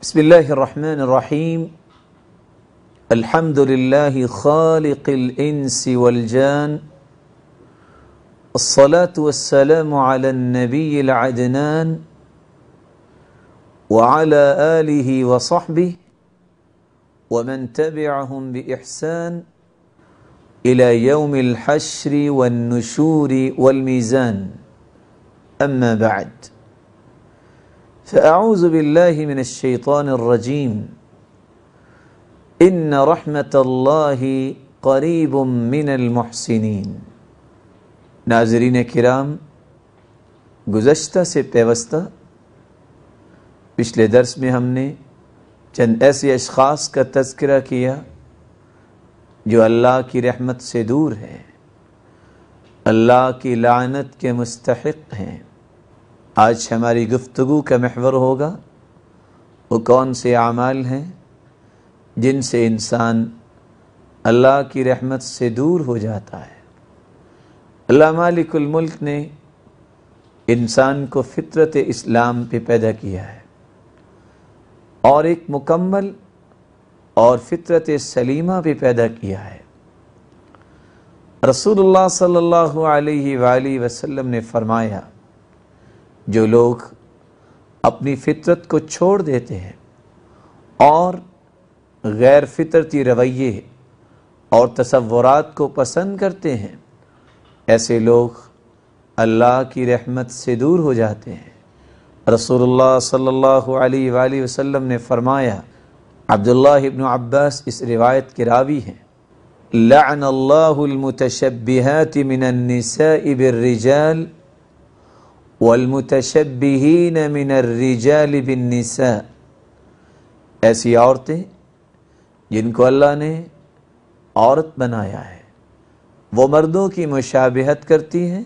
بسم الله الرحمن الرحيم الحمد لله خالق الإنس والجان الصلاة والسلام على النبي العدنان وعلى آله وصحبه ومن تبعهم بإحسان إلى يوم الحشر والنشور والميزان أما بعد फ़ाऊज़बिल्लिमिनशैतरजीम इन रहमत करीब मिनलमहसिन नाजरीन कराम गुज्त से पेवस्ता पिछले दर्स में हमने चंद ऐसे अशास का तस्करा किया जो अल्लाह की रहमत से दूर हैं अल्लाह की लानत के मुस्तक हैं आज हमारी गुफ्तु का महवर होगा वो कौन से अमाल हैं जिनसे इंसान अल्लाह की रहमत से दूर हो जाता है अल्लाह मालिकुल मुल्क ने इंसान को फितरत इस्लाम पे पैदा किया है और एक मुकम्मल और फितरत सलीमा भी पैदा किया है रसूलुल्लाह सल्लल्लाहु अलैहि वसल्लम ने फरमाया जो लोग अपनी फितरत को छोड़ देते हैं और गैर फितरती रवैये और तस्वुरात को पसंद करते हैं ऐसे लोग अल्लाह की रहमत से दूर हो जाते हैं रसूलुल्लाह सल्लल्लाहु अलैहि वसल्लम ने फरमाया अब्दुल्ला इब्न अब्बास इस रिवायत के रावी हैं लान अल्लाह الرجال بالنساء ऐसी औरतें जिनको अल्लाह ने औरत बनाया है वो मर्दों की मुशाबहत करती हैं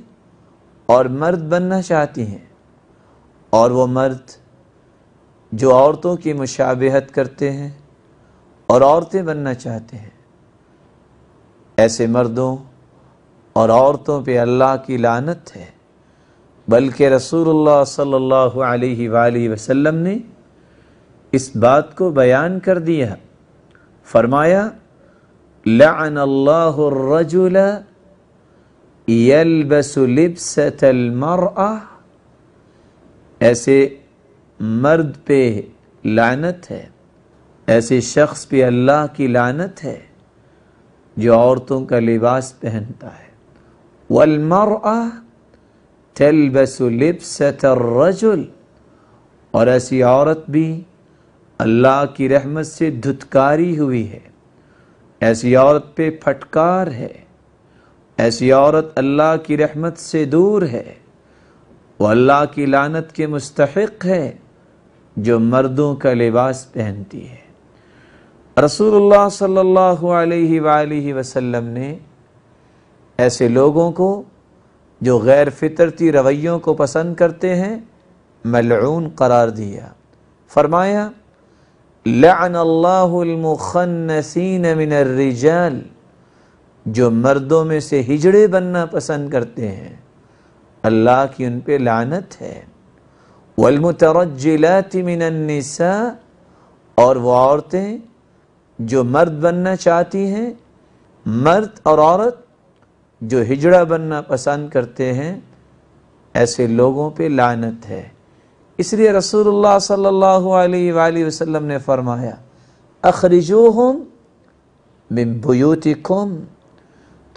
और मर्द बनना चाहती हैं और वो मर्द जो औरतों की मुशाबहत करते हैं और औरतें बनना चाहते हैं ऐसे मर्दों और औरतों पे अल्लाह की लानत है बल्कि रसूलुल्लाह सल्लल्लाहु अलैहि वसल्लम ने इस बात को बयान कर दिया फरमाया ऐसे मर्द पे लानत है ऐसे शख्स पे अल्लाह की लानत है जो औरतों का लिबास पहनता है वलमर तलबस तर्रजुल और ऐसी औरत भी अल्लाह की रहमत से धुतकारी हुई है ऐसी औरत पे फटकार है ऐसी औरत अल्लाह की रहमत से दूर है वो अल्लाह की लानत के मुस्तक है जो मर्दों का लिबास पहनती है रसूलुल्लाह सल्लल्लाहु अलैहि वसल्लम ने ऐसे लोगों को जो गैर फितरती रवैयों को पसंद करते हैं मलून करार दिया फरमाया लानल्लाखन्नसिन मिनर्रिजाल जो मर्दों में से हिजड़े बनना पसंद करते हैं अल्लाह की उन पर लानत है वलमतरजिलाति मिनन्निसा और वो औरतें जो मर्द बनना चाहती हैं मर्द और औरत जो हिजड़ा बनना पसंद करते हैं ऐसे लोगों पे लानत है इसलिए रसूलुल्लाह सल्लल्लाहु अलैहि वसल्लम ने फरमाया अखरिजो हम बिम्बयूतिकुम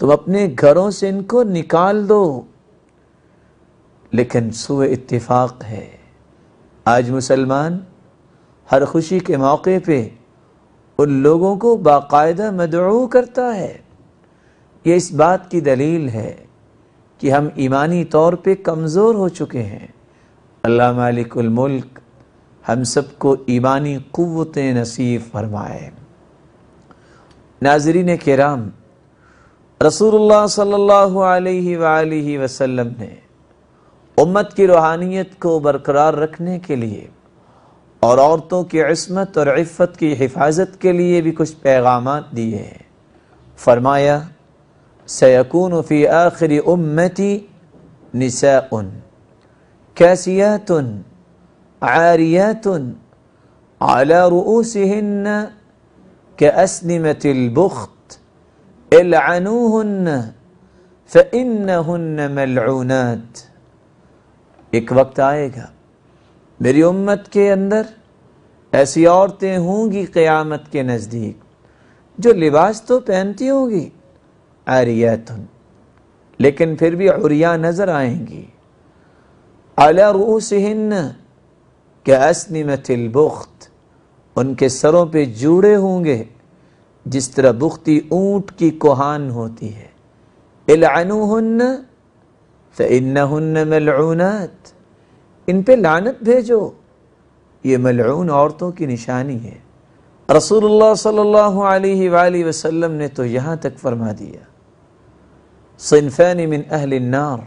तुम अपने घरों से इनको निकाल दो लेकिन सु इतफाक़ है आज मुसलमान हर खुशी के मौके पे उन लोगों को बाकायदा मदरू करता है ये इस बात की दलील है कि हम ईमानी तौर पे कमज़ोर हो चुके हैं अल्लाह मालिकुलमुल्क हम सबको ईमानी क़वत नसीब फरमाए नाजरीन कराम रसूल सल्लल्लाहु अलैहि अलैहि वसल्लम ने उम्मत की रूहानियत को बरकरार रखने के लिए और औरतों की इसमत और इफ़्फ़त की हिफाजत के लिए भी कुछ पैगाम दिए हैं फरमाया سيكون في آخر أمتي نساء كاسيات عاريات على رؤوسهن كأسنمة البخت العنوهن فإنهن ملعونات ایک وقت آئے گا میری امت کے اندر ایسی عورتیں ہوں گی قیامت کے نزدیک جو لباس تو پہنتی ہوں گی आरियातन लेकिन फिर भी उरिया नज़र आएंगी अला रूसहन के बुख्त उनके सरों पे जुड़े होंगे जिस तरह बुख्ती ऊँट की कोहान होती है इलानुहन फ़िन्न मलूनत इन पे लानत भेजो ये मलऊन औरतों की निशानी है रसूलुल्लाह सल्लल्लाहु अलैहि वसल्लम ने तो यहाँ तक फरमा दिया صنفان من أهل النار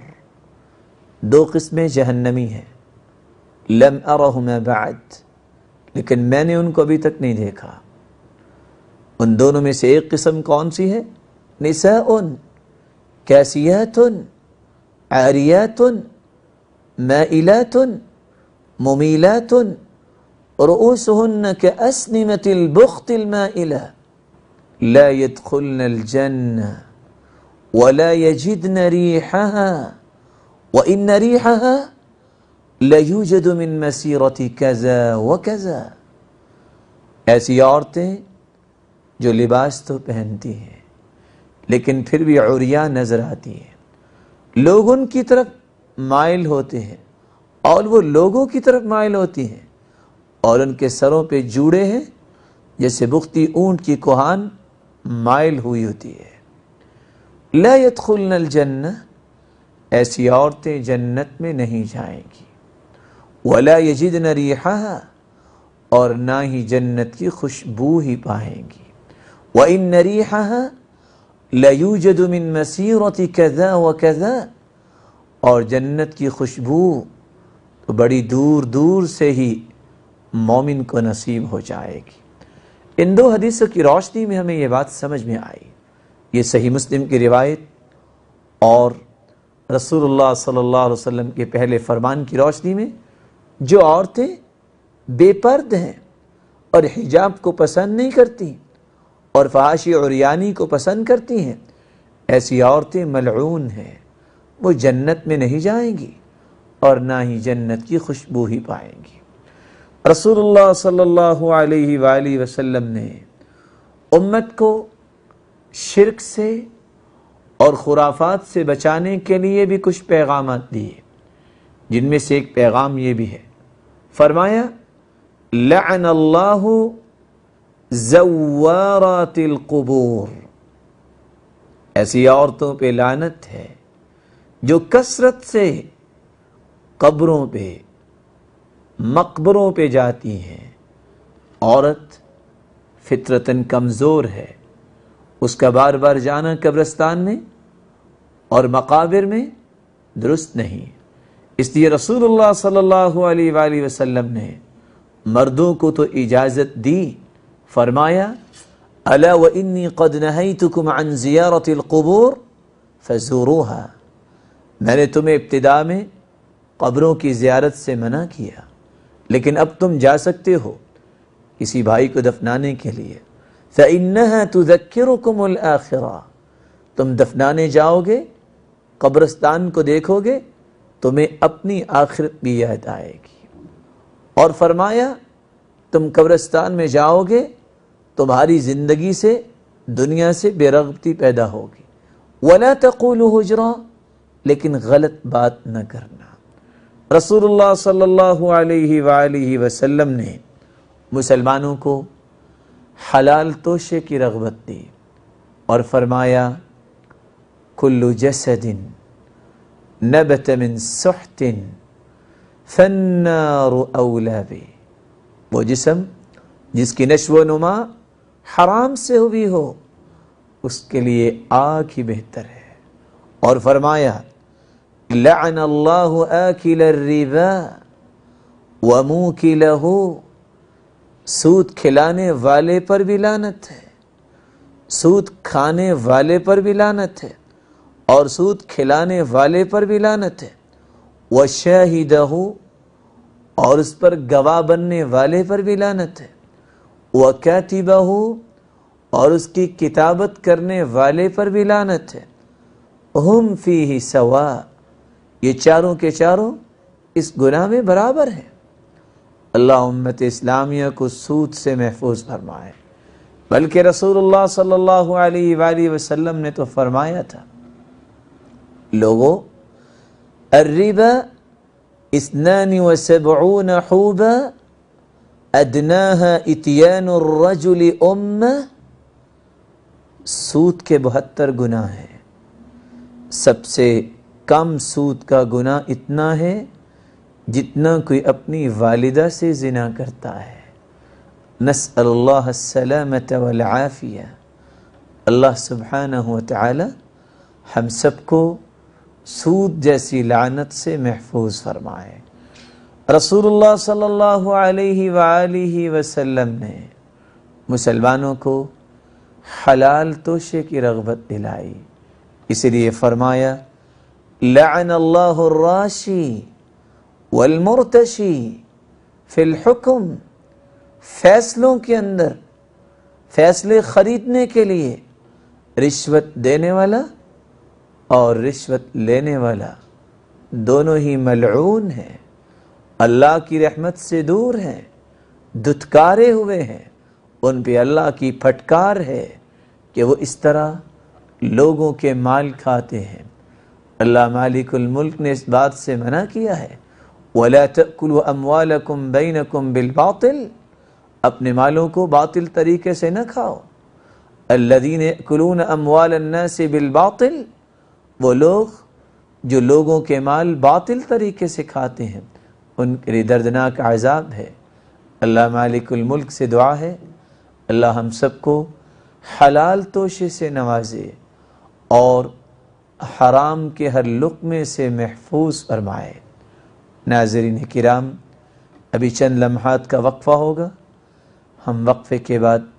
دو قسم جہنمی ہیں لم ارہما بعد لیکن میں نے ان کو ابھی تک نہیں دیکھا ان دونوں میں سے ایک قسم کون سی ہے نساء کیسیات عاریات مائلات مميلات رؤوسهن كأسنمة البخت المائلة لا يدخلن الجنة वला यजिद नरीहा व इन नरीहा लयूजद मिन मसीरती कज़ा व ऐसी औरतें जो लिबास तो पहनती हैं लेकिन फिर भी औरिया नज़र आती हैं लोग उनकी तरफ माइल होते हैं और वो लोगों की तरफ माइल होती हैं और उनके सरों पे जूड़े हैं जैसे बुख्ती ऊंट की कोहान माइल हुई होती है लयत यदखुल जन्न ऐसी औरतें जन्नत में नहीं जाएंगी वला यजिद न रिहा और ना ही जन्नत की खुशबू ही पाएंगी व इन न रिहा लयूजदमिन मसीरती कज़ा व कज़ा और जन्नत की खुशबू तो बड़ी दूर दूर से ही मोमिन को नसीब हो जाएगी इन दो हदीसों की रोशनी में हमें यह बात समझ में आई ये सही मुस्लिम की रिवायत और रसूलुल्लाह सल्लल्लाहु अलैहि वसल्लम के पहले फरमान की रोशनी में जो औरतें बेपर्द हैं और हिजाब को पसंद नहीं करती और फाशी और यानी को पसंद करती हैं ऐसी औरतें मलून हैं वो जन्नत में नहीं जाएंगी और ना ही जन्नत की खुशबू ही पाएंगी रसूलुल्लाह सल्लल्लाहु अलैहि वसल्लम ने उम्मत को शिरक से और खुराफात से बचाने के लिए भी कुछ पैगाम दिए जिनमें से एक पैगाम ये भी है फरमाया लन अल्लाह ऐसी औरतों पे लानत है जो कसरत से कब्रों पे मकबरों पे जाती हैं औरत फितरतन कमज़ोर है उसका बार बार जाना कब्रस्तान में और मकाबिर में दुरुस्त नहीं इसलिए रसूलुल्लाह सल्लल्लाहु अलैहि वसल्लम ने मर्दों को तो इजाज़त दी फरमाया अला व इन्नी कद नहई तुकुम अन ज़ियारतलकबूर फजूरूहा मैंने तुम्हें इब्तदा में कब्रों की ज़्यारत से मना किया लेकिन अब तुम जा सकते हो किसी भाई को दफनाने के लिए फ़न्ना तुज़क्रकुमल आखिरा तुम दफनाने जाओगे कब्रस्तान को देखोगे तुम्हें अपनी आखिरत भी याद आएगी और फरमाया तुम कब्रस्तान में जाओगे तुम्हारी ज़िंदगी से दुनिया से बेरगबती पैदा होगी वला तकुल हजरा लेकिन गलत बात न करना रसूलुल्लाह सल्लल्लाहु अलैहि वसल्लम ने मुसलमानों को हलाल तोशे की रगबत दी और फरमाया कुल्लु जसदिन नबत मिन सहतिन फन्नार वो जिसम जिसकी नशो नुमा हराम से हुई हो उसके लिए आग ही बेहतर है और फरमाया लअन अल्लाह आकिल रिबा व मुकिलहू सूद खिलाने वाले पर भी लानत है सूद खाने वाले पर भी लानत है और सूद खिलाने वाले पर भी लानत है वह व शाहिदहू और उस पर गवाह बनने वाले पर भी लानत है वह व कैतिबाहू और उसकी किताबत करने वाले पर भी लानत है हम फी ही सवा ये चारों के चारों इस गुनाह में बराबर है अल्लाह उम्मत इस्लामिया को सूद से महफूज फरमाए बल्कि रसूलुल्लाह सल्लल्लाहु अलैहि वसल्लम ने तो फरमाया था लोगो अर्रिबा इसनानी वसबून हूबा अदनाह इतियन रजुल उम्म सूद के बहत्तर गुना है सबसे कम सूद का गुना इतना है जितना कोई अपनी वालदा से जिना करता है नसलमत वफ़िया अल्लाह सुबहान ताली हम सबको सूद जैसी लानत से महफूज फरमाए रसूलुल्लाह सल्लल्लाहु अलैहि वसल्लम ने मुसलमानों को हलाल तोशे की रगबत दिलाई इसलिए फरमाया लान राशी वलमुरतशी फ़िलहुकम फैसलों के अंदर फैसले ख़रीदने के लिए रिश्वत देने वाला और रिश्वत लेने वाला दोनों ही मलून है अल्लाह की रहमत से दूर हैं दुत्कारे हुए हैं उन पे अल्लाह की फटकार है कि वो इस तरह लोगों के माल खाते हैं अल्लाह मालिकुल मुल्क ने इस बात से मना किया है ولا تأكلوا أموالكم بينكم बिलबातिल अपने मालों को बातिल तरीके से न खाओ अल्लादीन कुलून अमवाल से बिलबातिल वो लोग जो लोगों के माल बातिल तरीके से खाते हैं उनके लिए दर्दनाक आज़ाब है अल्लाह मालिकुलमुल्क से दुआ है अल्लाह हम सबको हलाल तोशे से नवाजे और हराम के हर लुकमे से महफूज फरमाए नाजरीन कराम अभी चंद लम्हात का वक्फ़ा होगा हम वक्फ़े के बाद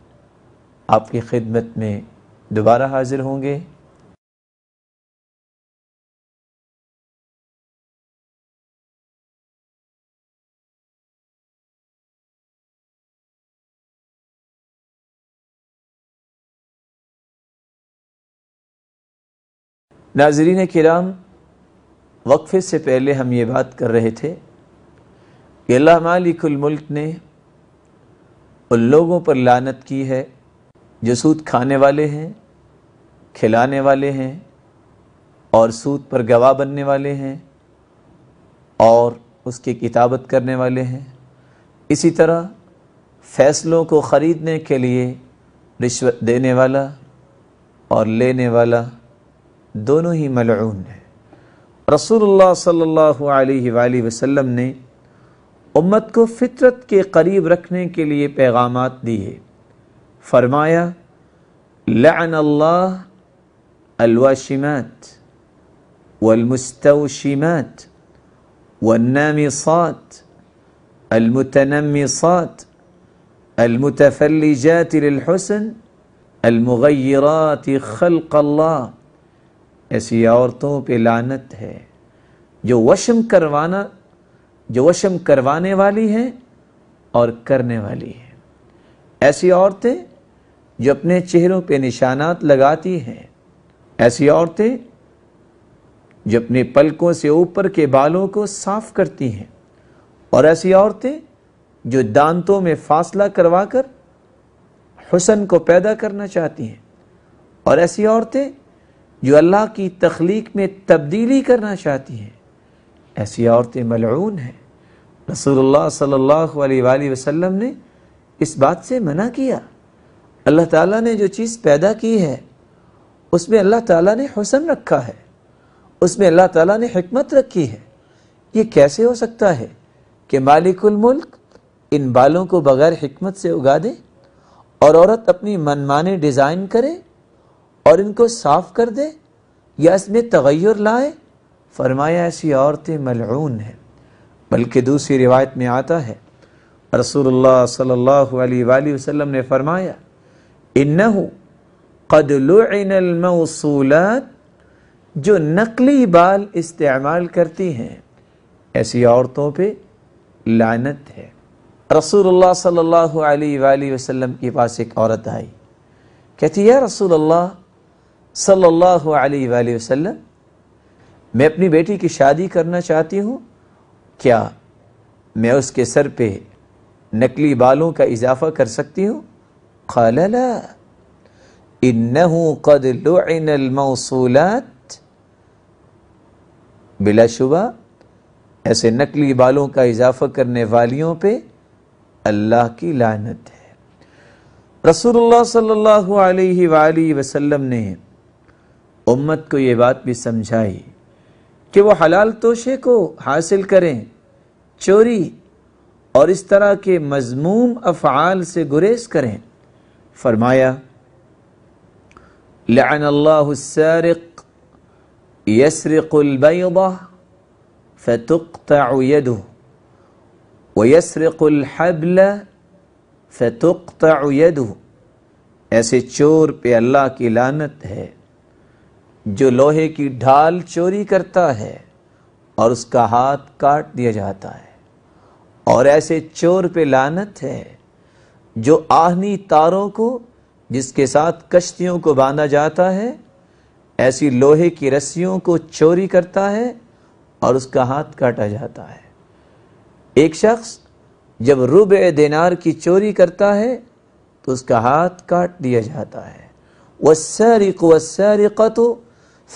आपकी खिदमत में दोबारा हाजिर होंगे नाजरीन कराम वक्फे से पहले हम ये बात कर रहे थे कि अल्लाह मालिकुलमुल्क ने उन लोगों पर लानत की है जो सूद खाने वाले हैं खिलाने वाले हैं और सूद पर गवाह बनने वाले हैं और उसकी किताबत करने वाले हैं इसी तरह फैसलों को ख़रीदने के लिए रिश्वत देने वाला और लेने वाला दोनों ही मलून है رسول اللہ صلی اللہ علیہ وآلہ وسلم نے امت کو فطرت کے قریب رکھنے کے لئے پیغامات دیئے فرمایا لعن اللہ الواشمات والمستوشمات والنامصات المتنمصات المتفلجات للحسن المغيرات خلق الله ऐसी औरतों पे लानत है जो वशम करवाना जो वशम करवाने वाली हैं और करने वाली हैं ऐसी औरतें जो अपने चेहरों पे निशानात लगाती हैं ऐसी औरतें जो अपने पलकों से ऊपर के बालों को साफ करती हैं और ऐसी औरतें जो दांतों में फासला करवा कर हुसन को पैदा करना चाहती हैं और ऐसी औरतें जो अल्लाह की तख्लीक में तब्दीली करना चाहती हैं ऐसी औरतें मलून हैं रसूलुल्लाह सल्लल्लाहु अलैहि वसल्लम ने इस बात से मना किया अल्लाह ताला ने जो चीज़ पैदा की है उसमें अल्लाह ताला ने हुसन रखा है उसमें अल्लाह ताला ने हमत रखी है ये कैसे हो सकता है कि मालिकुल मुल्क इन बालों को बग़ैर हमत से उगा दे और औरत अपनी मनमाने डिज़ाइन करें और इनको साफ कर दे या इसमें तगैर लाए फरमाया ऐसी औरतें मलून हैं बल्कि दूसरी रिवायत में आता है रसूलुल्लाह सल्लल्लाहु अलैहि वसल्लम ने फरमाया इन्नहु जो नकली बाल इस्तेमाल करती हैं ऐसी औरतों पे लानत है रसूलुल्लाह सल्लल्लाहु अलैहि वसल्लम के पास एक औरत आई कहती है रसूलुल्लाह सल्लल्लाहु अलैहि वसल्लम मैं अपनी बेटी की शादी करना चाहती हूँ क्या मैं उसके सर पे नकली बालों का इजाफा कर सकती हूँ खाला इन्नहू बिलाशुबा ऐसे नकली बालों का इजाफा करने वालियों पे अल्लाह की लानत है रसूलुल्लाह सल्लल्लाहु अलैहि वसल्लम ने उम्मत को ये बात भी समझाई कि वो हलाल तोशे को हासिल करें चोरी और इस तरह के मजमूम अफ़ाल से गुरेज करें फरमाया लानल्लासरक यसरक़ुलबा फ़तुक़तयद व यसरक़ुलहबल फ़तुक़तयद ऐसे चोर पे अल्लाह की लानत है जो लोहे की ढाल चोरी करता है और उसका हाथ काट दिया जाता है और ऐसे चोर पे लानत है जो आहनी तारों को जिसके साथ कश्तियों को बांधा जाता है ऐसी लोहे की रस्सियों को चोरी करता है और उसका हाथ काटा जाता है एक शख्स जब रुब दिनार की चोरी करता है तो उसका हाथ काट दिया जाता है वसरिक वसरिकत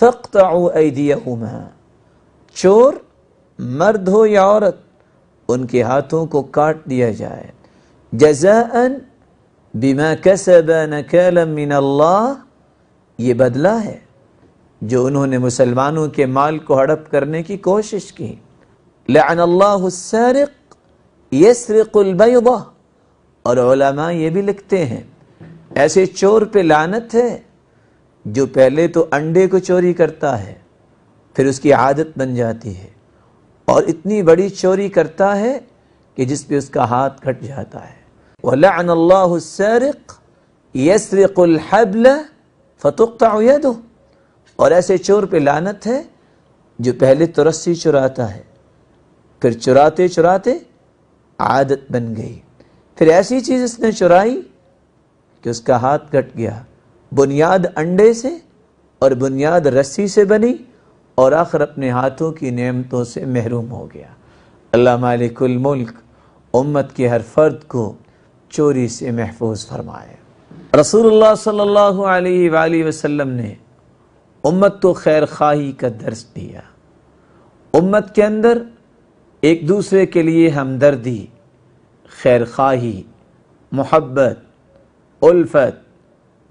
फ़क्तमा चोर मर्द हो या औरत उनके हाथों को काट दिया जाए जजान बिमा कसब नकलमिन ये बदला है जो उन्होंने मुसलमानों के माल को हड़प करने की कोशिश की लानल्लासरक यसरकबा और ये भी लिखते हैं ऐसे चोर पे लानत है जो पहले तो अंडे को चोरी करता है फिर उसकी आदत बन जाती है और इतनी बड़ी चोरी करता है कि जिस पे उसका हाथ कट जाता है वलासरक यसरक़ुलहबल और ऐसे चोर पे लानत है जो पहले तो रस्सी चुराता है फिर चुराते चुराते आदत बन गई फिर ऐसी चीज़ इसने चुराई कि उसका हाथ कट गया बुनियाद अंडे से और बुनियाद रस्सी से बनी और आखिर अपने हाथों की नेमतों से महरूम हो गया अल्लाह मालिकुल मुल्क उम्मत के हर फर्द को चोरी से महफूज फरमाए रसूलुल्लाह सल्लल्लाहु अलैहि वसल्लम ने उम्मत को खैर खाही का दर्स दिया उम्मत के अंदर एक दूसरे के लिए हमदर्दी खैर खाही मोहब्बत उल्फत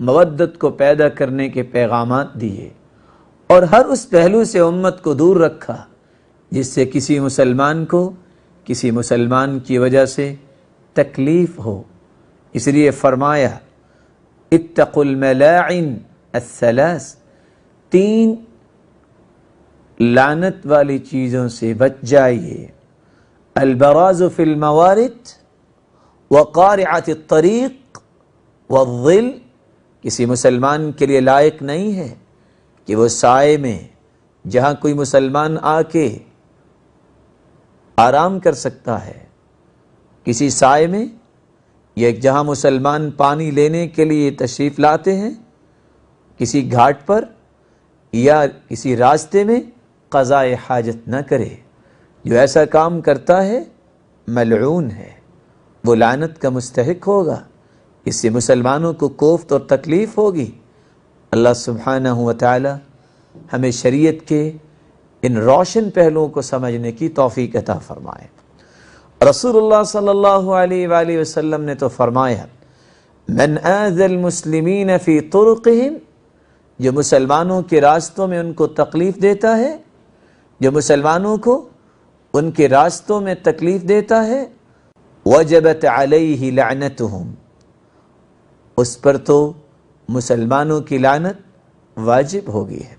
मवदत को पैदा करने के पैगाम दिए और हर उस पहलू से उम्मत को दूर रखा जिससे किसी मुसलमान को किसी मुसलमान की वजह से तकलीफ़ हो इसलिए फरमाया इतकुलमलाइन असलस तीन लानत वाली चीज़ों से बच जाइए अलबराज़िलमवारत वक़ारत तरीक़ विल किसी मुसलमान के लिए लायक नहीं है कि वो साय में जहाँ कोई मुसलमान आके आराम कर सकता है किसी साय में या जहाँ मुसलमान पानी लेने के लिए तशरीफ़ लाते हैं किसी घाट पर या किसी रास्ते में क़ज़ाए हाजत न करे जो ऐसा काम करता है मलून है वो लानत का मुस्तक होगा इससे मुसलमानों को कोफ्त और तकलीफ़ होगी अल्लाह सुबहाना ताली हमें शरीयत के इन रोशन पहलुओं को समझने की तोफ़ी अता फ़रमाए रसूलुल्लाह सल्लल्लाहु अलैहि वसल्लम ने तो फरमाया मन आज़ल मुस्लिमीन फ़ी तुरक़िहिम जो मुसलमानों के रास्तों में उनको तकलीफ़ देता है जो मुसलमानों को उनके रास्तों में तकलीफ़ देता है वजबत अलैहि लानतहुम उस पर तो मुसलमानों की लानत वाजिब होगी है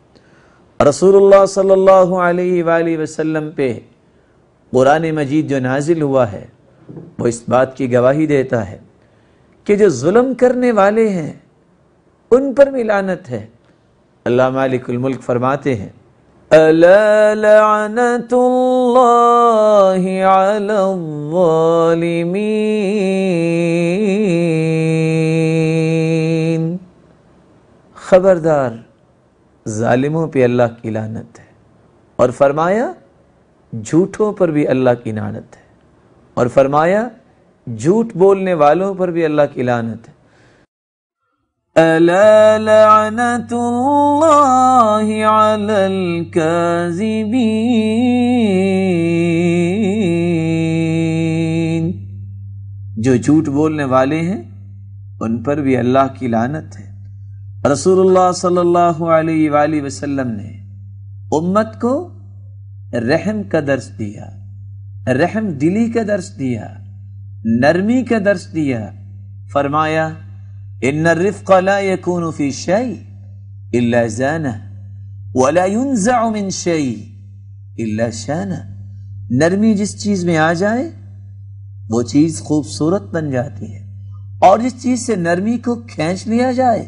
रसूलुल्लाह सल्ला अलैहि वसल्लम पे कुरान मजीद जो नाजिल हुआ है वो इस बात की गवाही देता है कि जो जुल्म करने वाले हैं उन पर भी लानत है अल्लाह मालिकुल मुल्क फरमाते हैं खबरदार ालिमों पर अल्लाह की लानत है और फरमाया झूठों पर भी अल्लाह की लानत है और फरमाया झूठ बोलने वालों पर भी अल्लाह की लानत है ألا जो झूठ बोलने वाले हैं उन पर भी अल्लाह की लानत है रसूलुल्लाह सल्लल्लाहु अलैहि वसल्लम ने उम्मत को रहम का दर्श दिया रहम दिली का दर्श दिया नरमी का दर्श दिया फरमाया إن الرفق لا يكون في شيء إلا زانه ولا ينزع من شيء إلا شانه نرمي جس چیز میں آ جائے وہ چیز خوبصورت بن جاتی ہے اور جس چیز سے نرمی کو کھینچ لیا جائے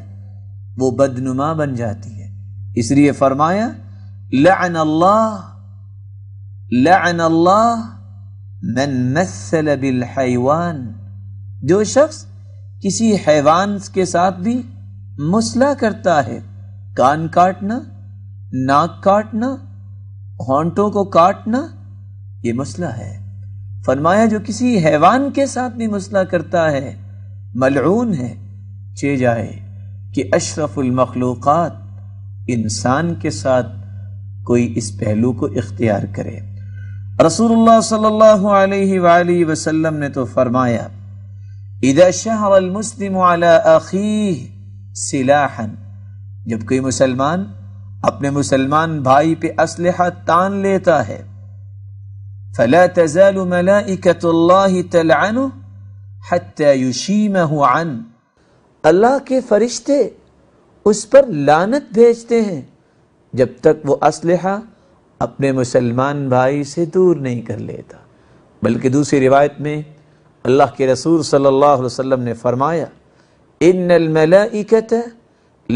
وہ بدنما بن جاتی ہے اس لیے فرمایا لعن الله لعن الله من مثل بالحيوان جو شخص किसी हैवान के साथ भी मुसला करता है कान काटना नाक काटना होंठों को काटना ये मसला है फरमाया जो किसी हैवान के साथ भी मसला करता है मलरून है चे जाए कि अशरफुलमखलूक इंसान के साथ कोई इस पहलू को इख्तियार करे रसूल सल्लल्लाहु वसलम ने तो फरमाया इदा शहर मुस्लिम सिलाहन जब कोई मुसलमान अपने मुसलमान भाई पे असलहा तान लेता है फला तजाल अन अल्लाह के फरिश्ते उस पर लानत भेजते हैं जब तक वो असलहा अपने मुसलमान भाई से दूर नहीं कर लेता बल्कि दूसरी रिवायत में अल्लाह के रसूल सल्लल्लाहु अलैहि वसल्लम ने फरमाया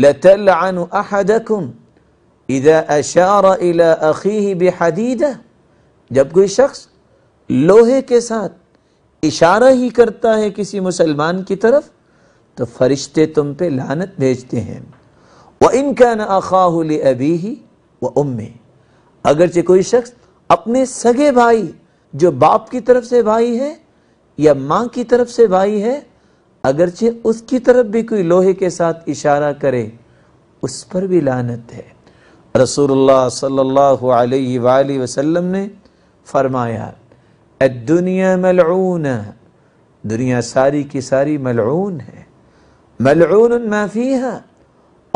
लतलअन अहदकुम इदा अशार इला अखी बेहदीदा जब कोई शख्स लोहे के साथ इशारा ही करता है किसी मुसलमान की तरफ तो फरिश्ते तुम पे लानत भेजते हैं व इन कान अखाहुल अबी ही व उम्मे अगरचे कोई शख्स अपने सगे भाई जो बाप की तरफ से भाई है या मां की तरफ से भाई है अगरचे उसकी तरफ भी कोई लोहे के साथ इशारा करे उस पर भी लानत है रसूलुल्लाह सल्लल्लाहु अलैहि वसल्लम ने फरमाया दुनिया मलऊन दुनिया सारी की सारी मलऊन है मलऊन माफ़ी है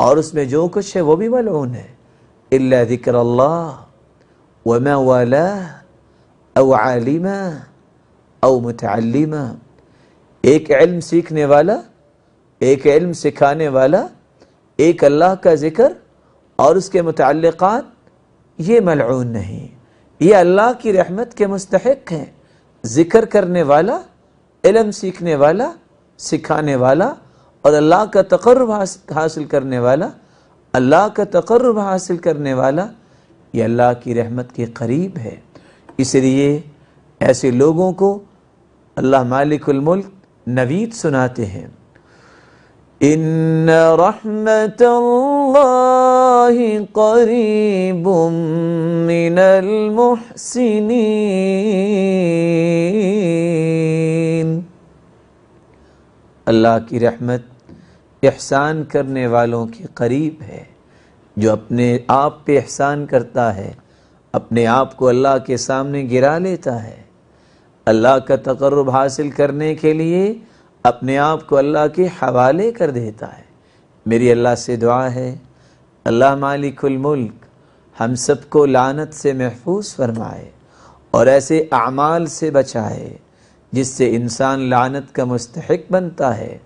और उसमें जो कुछ है वो भी मलऊन है इल्ला ज़िक्र अल्लाह वमा वाला अव आलिमा औ एक इल्म सीखने वाला एक इल्म सिखाने वाला एक अल्लाह का ज़िक्र और उसके मुतक़ात ये मलून नहीं ये अल्लाह की रहमत के मुस्तक हैं ज़िक्र करने वाला इलम सीखने वाला सिखाने वाला और अल्लाह का तकर्रब हासिल करने वाला अल्लाह का तकर्रब हासिल करने वाला ये अल्लाह की रहमत के करीब है इसलिए ऐसे लोगों को अल्लाह मुल्क नवीद सुनाते हैं इन रहमत करीब अल मुहसिनीन अल्लाह की रहमत एहसान करने वालों के करीब है जो अपने आप पे एहसान करता है अपने आप को अल्लाह के सामने गिरा लेता है अल्लाह का तकर्रब हासिल करने के लिए अपने आप को अल्लाह के हवाले कर देता है मेरी अल्लाह से दुआ है अल्लाह मालिकुलमुल्क हम सब को लानत से महफूज फरमाए और ऐसे अमाल से बचाए जिससे इंसान लानत का मुस्तक बनता है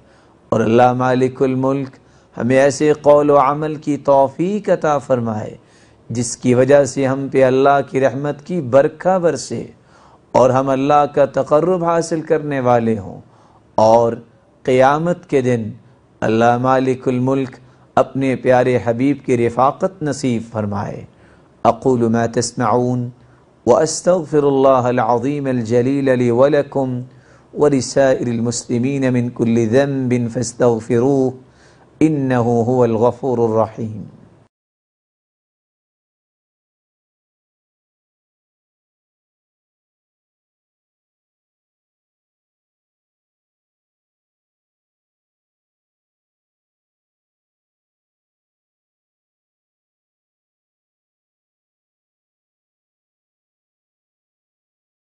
और अल्लाह मालिकमल्क हमें ऐसे कौल अमल की तोफ़ी अता फ़रमाए जिसकी वजह से हम पे अल्लाह की रहमत की बरखा बरसे और हम अल्लाह का तकर्रब हासिल करने वाले हों और क़यामत के दिन अल्लाह मालिकुलमल्क अपने प्यारे हबीब की रफ़ाक़त नसीब फरमाए अक़ूल मै तस्माउन व अस्तफ़िरल्लाज़ीमजलील वलकुम व रसामसलिमिन बिन फ़स्तफ़िरू इन हुलगफ़ुररहीम